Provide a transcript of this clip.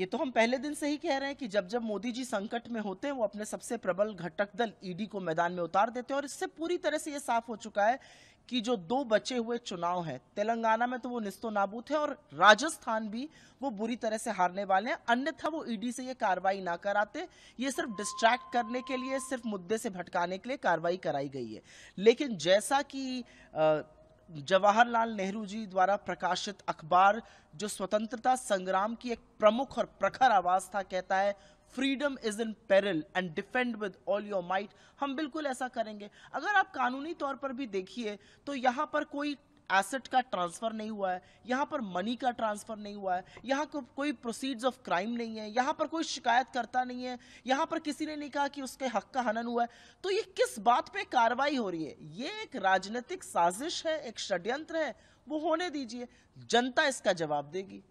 ये तो हम पहले दिन से ही कह रहे हैं कि जब जब मोदी जी संकट में होते हैं वो अपने सबसे प्रबल घटक दल ईडी को मैदान में उतार देते हैं और इससे पूरी तरह से ये साफ हो चुका है कि जो दो बचे हुए चुनाव हैं तेलंगाना में तो वो निस्तो नाबूद है और राजस्थान भी वो बुरी तरह से हारने वाले हैं अन्यथा वो ईडी से ये कार्रवाई ना कराते ये सिर्फ डिस्ट्रैक्ट करने के लिए सिर्फ मुद्दे से भटकाने के लिए कार्रवाई कराई गई है लेकिन जैसा कि आ, जवाहरलाल नेहरू जी द्वारा प्रकाशित अखबार जो स्वतंत्रता संग्राम की एक प्रमुख और प्रखर आवाज था कहता है freedom is in peril and defend with all your might हम बिल्कुल ऐसा करेंगे अगर आप कानूनी तौर पर भी देखिए तो यहाँ पर कोई एसेट का ट्रांसफर नहीं हुआ है यहाँ पर मनी का ट्रांसफर नहीं हुआ है यहाँ को, कोई प्रोसीड्स ऑफ क्राइम नहीं है यहाँ पर कोई शिकायत करता नहीं है यहाँ पर किसी ने नहीं कहा कि उसके हक का हनन हुआ है तो ये किस बात पे कार्रवाई हो रही है ये एक राजनीतिक साजिश है एक षड्यंत्र है वो होने दीजिए जनता इसका जवाब देगी